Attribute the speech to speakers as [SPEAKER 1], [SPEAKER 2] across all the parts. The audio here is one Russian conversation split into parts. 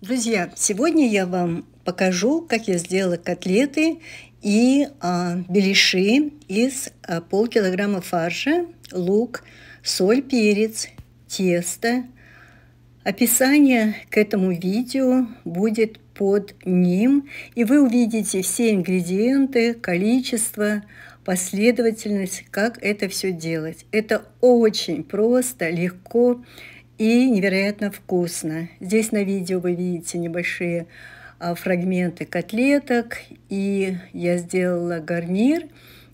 [SPEAKER 1] Друзья, сегодня я вам покажу, как я сделала котлеты и а, беляши из а, полкилограмма фарша, лук, соль, перец, тесто. Описание к этому видео будет под ним, и вы увидите все ингредиенты, количество, последовательность, как это все делать. Это очень просто, легко. Легко и невероятно вкусно. Здесь на видео вы видите небольшие а, фрагменты котлеток, и я сделала гарнир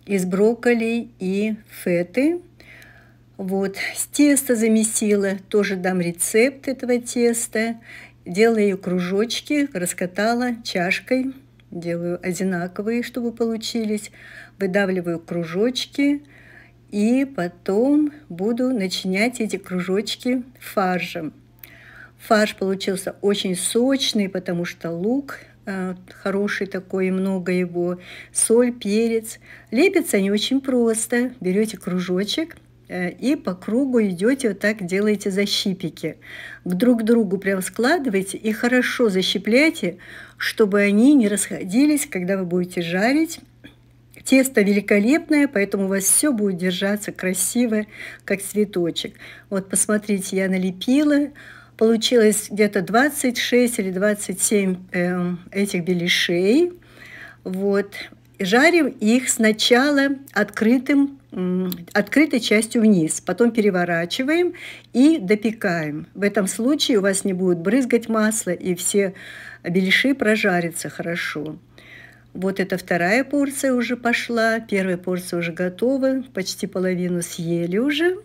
[SPEAKER 1] из брокколи и феты. Вот, тесто замесила, тоже дам рецепт этого теста. Делаю кружочки, раскатала чашкой, делаю одинаковые, чтобы получились. Выдавливаю кружочки, кружочки и потом буду начинять эти кружочки фаржем. Фарш получился очень сочный, потому что лук э, хороший такой, много его, соль, перец. Лепятся они очень просто. Берете кружочек э, и по кругу идете вот так делаете защипики. К Друг другу прям складывайте и хорошо защипляйте, чтобы они не расходились, когда вы будете жарить Тесто великолепное, поэтому у вас все будет держаться красиво, как цветочек. Вот посмотрите, я налепила. Получилось где-то 26 или 27 э, эм, этих беляшей. Вот. Жарим их сначала открытым открытой частью вниз, потом переворачиваем и допекаем. В этом случае у вас не будет брызгать масло, и все беляши прожарятся хорошо. Вот эта вторая порция уже пошла, первая порция уже готова, почти половину съели уже.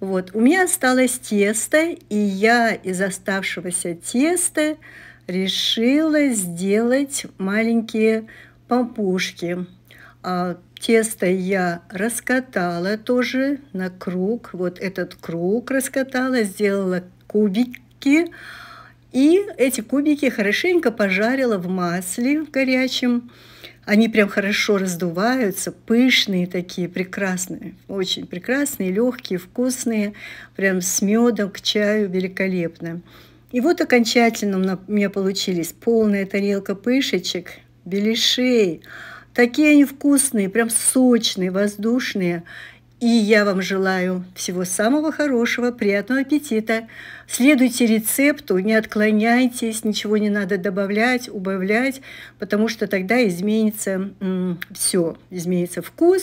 [SPEAKER 1] Вот, у меня осталось тесто, и я из оставшегося теста решила сделать маленькие помпушки. А тесто я раскатала тоже на круг, вот этот круг раскатала, сделала кубики, и эти кубики хорошенько пожарила в масле в горячем. Они прям хорошо раздуваются, пышные такие, прекрасные, очень прекрасные, легкие, вкусные, прям с медом к чаю великолепно. И вот окончательно у меня получились полная тарелка пышечек, белишей, Такие они вкусные, прям сочные, воздушные. И я вам желаю всего самого хорошего, приятного аппетита. Следуйте рецепту, не отклоняйтесь, ничего не надо добавлять, убавлять, потому что тогда изменится все, изменится вкус.